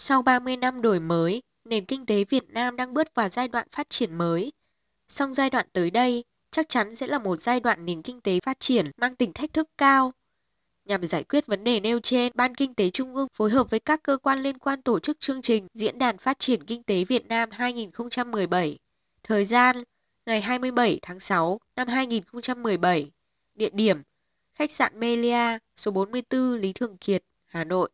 Sau 30 năm đổi mới, nền kinh tế Việt Nam đang bước vào giai đoạn phát triển mới. Song giai đoạn tới đây, chắc chắn sẽ là một giai đoạn nền kinh tế phát triển mang tính thách thức cao. Nhằm giải quyết vấn đề nêu trên, Ban Kinh tế Trung ương phối hợp với các cơ quan liên quan tổ chức chương trình Diễn đàn Phát triển Kinh tế Việt Nam 2017. Thời gian ngày 27 tháng 6 năm 2017. Địa điểm khách sạn Melia số 44 Lý Thường Kiệt, Hà Nội.